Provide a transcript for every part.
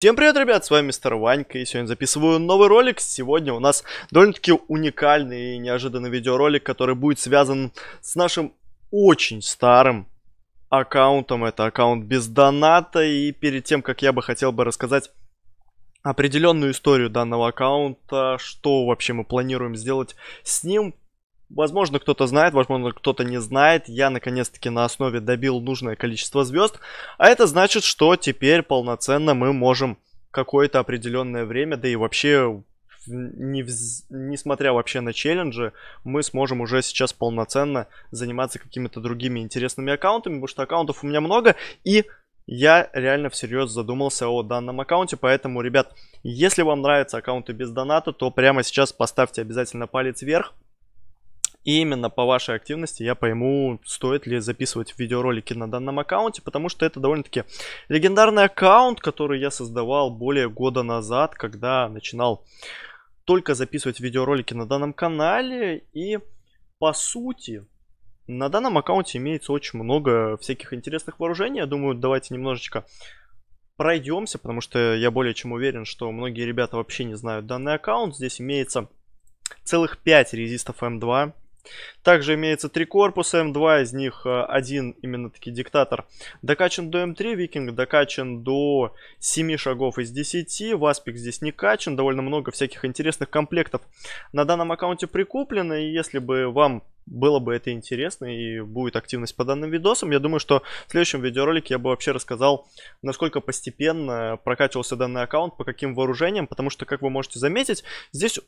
Всем привет, ребят, с вами мистер Ванька, и сегодня записываю новый ролик. Сегодня у нас довольно-таки уникальный и неожиданный видеоролик, который будет связан с нашим очень старым аккаунтом. Это аккаунт без доната, и перед тем, как я бы хотел бы рассказать определенную историю данного аккаунта, что вообще мы планируем сделать с ним, Возможно, кто-то знает, возможно, кто-то не знает. Я, наконец-таки, на основе добил нужное количество звезд. А это значит, что теперь полноценно мы можем какое-то определенное время, да и вообще, не вз... несмотря вообще на челленджи, мы сможем уже сейчас полноценно заниматься какими-то другими интересными аккаунтами, потому что аккаунтов у меня много, и я реально всерьез задумался о данном аккаунте, поэтому, ребят, если вам нравятся аккаунты без доната, то прямо сейчас поставьте обязательно палец вверх, и именно по вашей активности я пойму, стоит ли записывать видеоролики на данном аккаунте, потому что это довольно-таки легендарный аккаунт, который я создавал более года назад, когда начинал только записывать видеоролики на данном канале. И по сути, на данном аккаунте имеется очень много всяких интересных вооружений. Я думаю, давайте немножечко пройдемся, потому что я более чем уверен, что многие ребята вообще не знают данный аккаунт. Здесь имеется целых 5 резистов М2, также имеется три корпуса М2, из них э, один именно таки диктатор докачан до М3, Викинг докачан до 7 шагов из 10, Васпик здесь не качан, довольно много всяких интересных комплектов на данном аккаунте прикуплено, и если бы вам было бы это интересно и будет активность по данным видосам. Я думаю, что в следующем видеоролике я бы вообще рассказал, насколько постепенно прокачивался данный аккаунт, по каким вооружениям, потому что, как вы можете заметить, здесь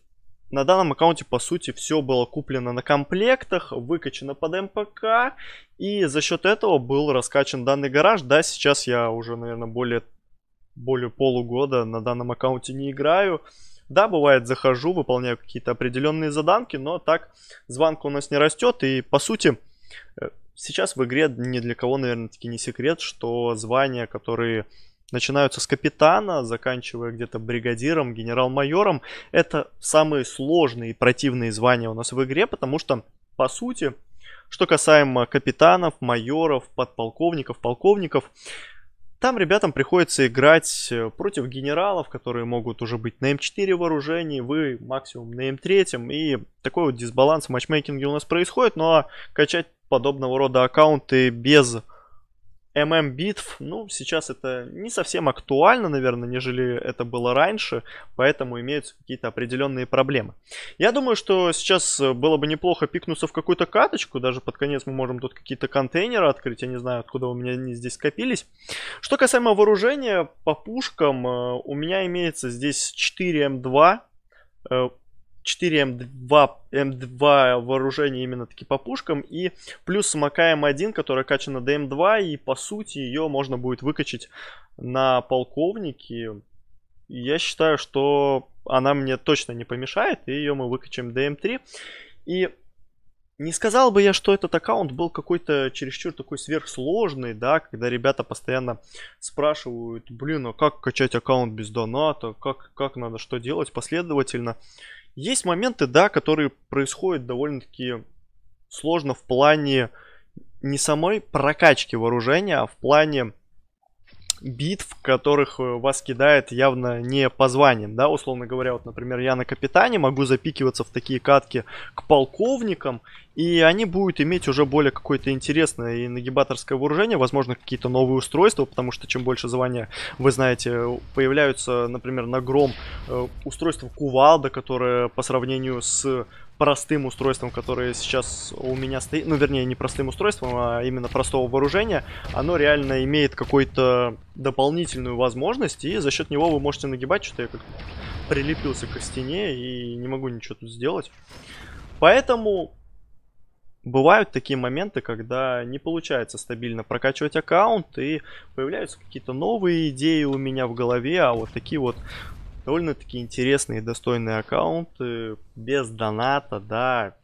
на данном аккаунте, по сути, все было куплено на комплектах, выкачано под МПК, и за счет этого был раскачан данный гараж. Да, сейчас я уже, наверное, более, более полугода на данном аккаунте не играю. Да, бывает, захожу, выполняю какие-то определенные заданки, но так звонка у нас не растет, и, по сути, э, сейчас в игре ни для кого, наверное, таки не секрет, что звания, которые начинаются с капитана, заканчивая где-то бригадиром, генерал-майором. Это самые сложные и противные звания у нас в игре, потому что, по сути, что касаемо капитанов, майоров, подполковников, полковников, там ребятам приходится играть э, против генералов, которые могут уже быть на М4 эм вооружении, вы максимум на М3, эм и такой вот дисбаланс в матчмейкинге у нас происходит, но ну, а качать подобного рода аккаунты без ММ битв, ну, сейчас это не совсем актуально, наверное, нежели это было раньше, поэтому имеются какие-то определенные проблемы. Я думаю, что сейчас э, было бы неплохо пикнуться в какую-то каточку, даже под конец мы можем тут какие-то контейнеры открыть, я не знаю, откуда у меня они здесь скопились. Что касаемо вооружения, по пушкам э, у меня имеется здесь 4 М2, 4 М2, эм М2 эм вооружение именно таки по пушкам и плюс самока М1, которая качана до М2 и по сути ее можно будет выкачать на полковнике. Я считаю, что она мне точно не помешает и ее мы выкачаем до М3. И не сказал бы я, что этот аккаунт был какой-то чересчур такой сверхсложный, да, когда ребята постоянно спрашивают, блин, а как качать аккаунт без доната, как, как надо что делать последовательно. Есть моменты, да, которые происходят довольно-таки сложно в плане не самой прокачки вооружения, а в плане битв, которых э, вас кидает явно не по званиям, да, условно говоря, вот, например, я на капитане могу запикиваться в такие катки к полковникам, и они будут иметь уже более какое-то интересное и нагибаторское вооружение, возможно, какие-то новые устройства, потому что чем больше звания, вы знаете, появляются, например, на гром э, устройство кувалда, которое по сравнению с простым устройством, которое сейчас у меня стоит, ну, вернее, не простым устройством, а именно простого вооружения, оно реально имеет какую-то дополнительную возможность, и за счет него вы можете нагибать, что-то я как прилепился к стене и не могу ничего тут сделать. Поэтому бывают такие моменты, когда не получается стабильно прокачивать аккаунт, и появляются какие-то новые идеи у меня в голове, а вот такие вот довольно-таки интересный и достойный аккаунт, э, без доната, да,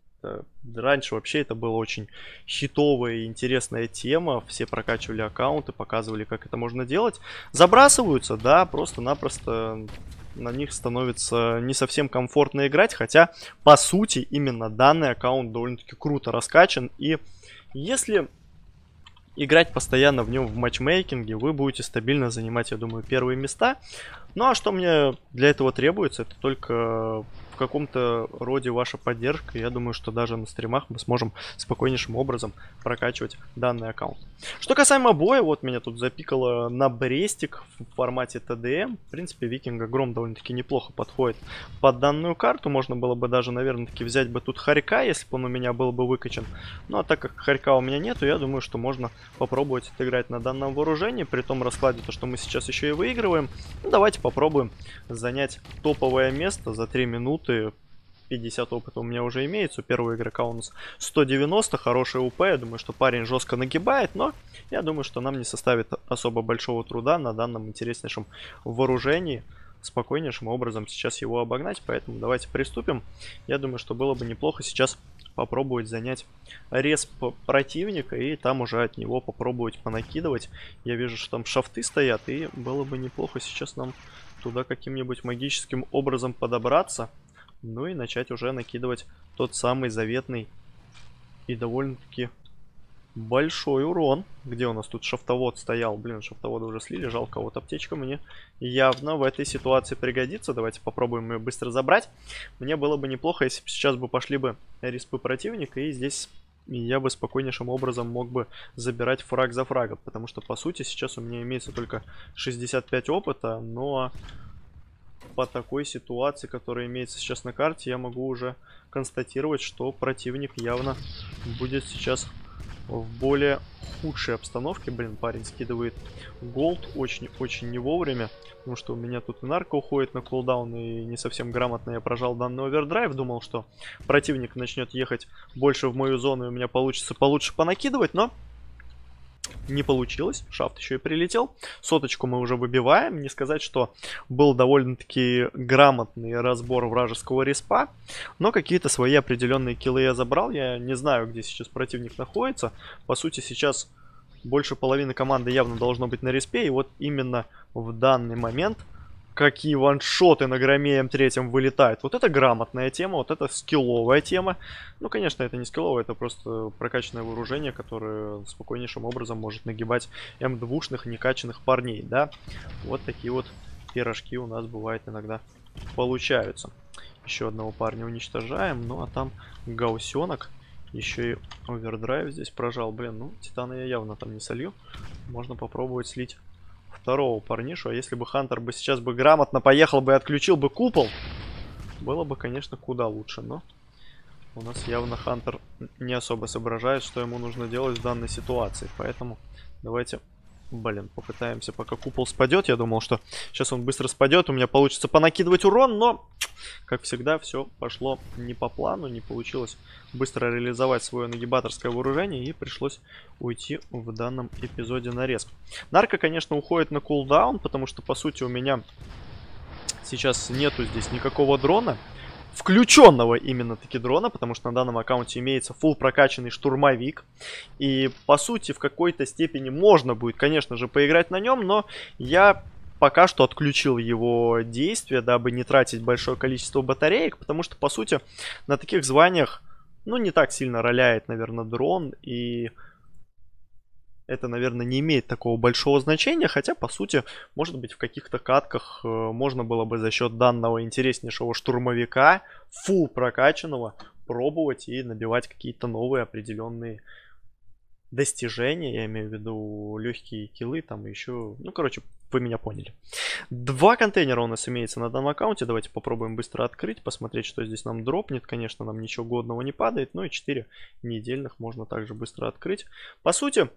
Раньше вообще это была очень хитовая и интересная тема. Все прокачивали аккаунты, показывали, как это можно делать. Забрасываются, да, просто-напросто на них становится не совсем комфортно играть. Хотя, по сути, именно данный аккаунт довольно-таки круто раскачан. И если играть постоянно в нем в матчмейкинге, вы будете стабильно занимать, я думаю, первые места. Ну а что мне для этого требуется, это только в каком-то роде ваша поддержка. Я думаю, что даже на стримах мы сможем спокойнейшим образом прокачивать данный аккаунт. Что касаемо боя, вот меня тут запикало на брестик в формате ТДМ. В принципе, Викинг гром довольно-таки неплохо подходит под данную карту. Можно было бы даже, наверное-таки взять бы тут Харька, если бы он у меня был бы выкачан. Ну а так как Харька у меня нету, я думаю, что можно попробовать отыграть на данном вооружении. При том раскладе, то, что мы сейчас еще и выигрываем. Ну, давайте попробуем занять топовое место за 3 минуты. 50 опыта у меня уже имеется. У первого игрока у нас 190, хорошая УП. Я думаю, что парень жестко нагибает, но я думаю, что нам не составит особо большого труда на данном интереснейшем вооружении спокойнейшим образом сейчас его обогнать. Поэтому давайте приступим. Я думаю, что было бы неплохо сейчас попробовать занять респ противника и там уже от него попробовать понакидывать. Я вижу, что там шафты стоят, и было бы неплохо сейчас нам туда каким-нибудь магическим образом подобраться. Ну и начать уже накидывать тот самый заветный и довольно-таки большой урон. Где у нас тут шафтовод стоял? Блин, шафтовода уже слили, жалко. Вот аптечка мне явно в этой ситуации пригодится. Давайте попробуем ее быстро забрать. Мне было бы неплохо, если бы сейчас бы пошли бы респы противника и здесь... я бы спокойнейшим образом мог бы забирать фраг за фрагом, потому что, по сути, сейчас у меня имеется только 65 опыта, но по такой ситуации, которая имеется сейчас на карте, я могу уже констатировать, что противник явно будет сейчас в более худшей обстановке. Блин, парень скидывает голд очень-очень не вовремя. Потому что у меня тут и нарко уходит на кулдаун, и не совсем грамотно я прожал данный овердрайв. Думал, что противник начнет ехать больше в мою зону, и у меня получится получше понакидывать, но не получилось. Шафт еще и прилетел. Соточку мы уже выбиваем. Не сказать, что был довольно-таки грамотный разбор вражеского респа. Но какие-то свои определенные киллы я забрал. Я не знаю, где сейчас противник находится. По сути, сейчас больше половины команды явно должно быть на респе. И вот именно в данный момент какие ваншоты на громеем третьем 3 вылетают. Вот это грамотная тема, вот это скилловая тема. Ну, конечно, это не скилловая, это просто прокачанное вооружение, которое спокойнейшим образом может нагибать М2-шных некачанных парней, да. Вот такие вот пирожки у нас бывает иногда получаются. Еще одного парня уничтожаем, ну а там гаусенок. Еще и овердрайв здесь прожал. Блин, ну, титана я явно там не солью. Можно попробовать слить второго парнишу. А если бы Хантер бы сейчас бы грамотно поехал бы и отключил бы купол, было бы, конечно, куда лучше. Но у нас явно Хантер не особо соображает, что ему нужно делать в данной ситуации. Поэтому давайте Блин, попытаемся, пока купол спадет. Я думал, что сейчас он быстро спадет, у меня получится понакидывать урон, но, как всегда, все пошло не по плану, не получилось быстро реализовать свое нагибаторское вооружение и пришлось уйти в данном эпизоде на респ. Нарко, конечно, уходит на кулдаун, потому что, по сути, у меня сейчас нету здесь никакого дрона включенного именно таки дрона, потому что на данном аккаунте имеется full прокачанный штурмовик. И по сути в какой-то степени можно будет, конечно же, поиграть на нем, но я пока что отключил его действие, дабы не тратить большое количество батареек, потому что по сути на таких званиях ну, не так сильно роляет, наверное, дрон, и это, наверное, не имеет такого большого значения, хотя, по сути, может быть, в каких-то катках э, можно было бы за счет данного интереснейшего штурмовика, фул прокачанного, пробовать и набивать какие-то новые определенные достижения, я имею в виду легкие килы, там еще, ну, короче, вы меня поняли. Два контейнера у нас имеется на данном аккаунте. Давайте попробуем быстро открыть, посмотреть, что здесь нам дропнет. Конечно, нам ничего годного не падает. Ну и 4 недельных можно также быстро открыть. По сути,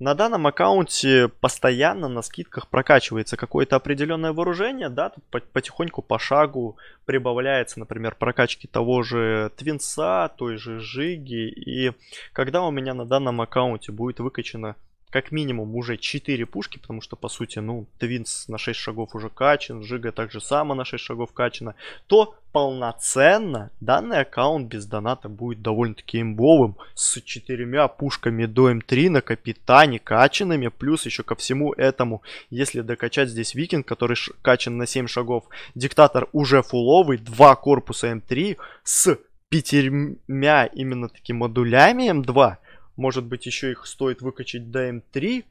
на данном аккаунте постоянно на скидках прокачивается какое-то определенное вооружение, да, тут потихоньку по шагу прибавляется, например, прокачки того же Твинса, той же Жиги, и когда у меня на данном аккаунте будет выкачано как минимум уже 4 пушки, потому что, по сути, ну, Твинс на 6 шагов уже качен, Жига также само на 6 шагов качена, то полноценно данный аккаунт без доната будет довольно-таки имбовым, с четырьмя пушками до М3 эм на капитане качанными, плюс еще ко всему этому, если докачать здесь Викинг, который качен на 7 шагов, Диктатор уже фуловый, два корпуса М3 эм с пятерьмя именно таки модулями М2, эм может быть, еще их стоит выкачать до М3,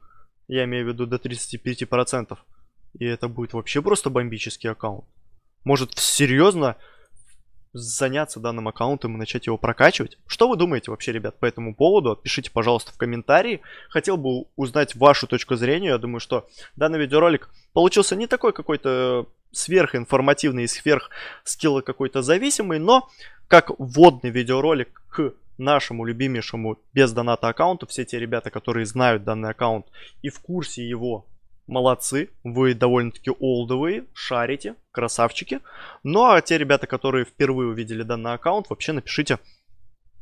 я имею в виду до 35%. И это будет вообще просто бомбический аккаунт. Может, серьезно заняться данным аккаунтом и начать его прокачивать? Что вы думаете вообще, ребят, по этому поводу? Пишите, пожалуйста, в комментарии. Хотел бы узнать вашу точку зрения. Я думаю, что данный видеоролик получился не такой какой-то сверхинформативный и сверх скилла какой-то зависимый, но как вводный видеоролик к нашему любимейшему без доната аккаунту. Все те ребята, которые знают данный аккаунт и в курсе его, молодцы. Вы довольно-таки олдовые, шарите, красавчики. Ну а те ребята, которые впервые увидели данный аккаунт, вообще напишите,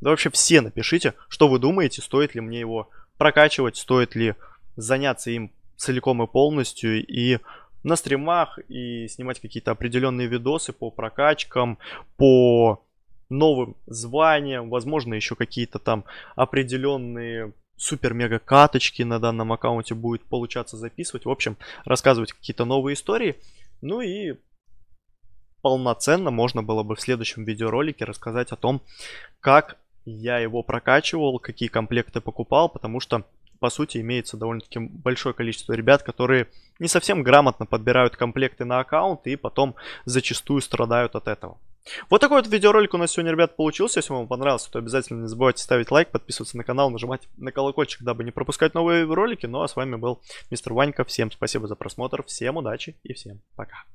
да вообще все напишите, что вы думаете, стоит ли мне его прокачивать, стоит ли заняться им целиком и полностью и на стримах и снимать какие-то определенные видосы по прокачкам, по новым званием, возможно, еще какие-то там определенные супер-мега каточки на данном аккаунте будет получаться записывать. В общем, рассказывать какие-то новые истории. Ну и полноценно можно было бы в следующем видеоролике рассказать о том, как я его прокачивал, какие комплекты покупал, потому что, по сути, имеется довольно-таки большое количество ребят, которые не совсем грамотно подбирают комплекты на аккаунт и потом зачастую страдают от этого. Вот такой вот видеоролик у нас сегодня, ребят, получился. Если вам понравился, то обязательно не забывайте ставить лайк, подписываться на канал, нажимать на колокольчик, дабы не пропускать новые ролики. Ну а с вами был мистер Ванька. Всем спасибо за просмотр, всем удачи и всем пока.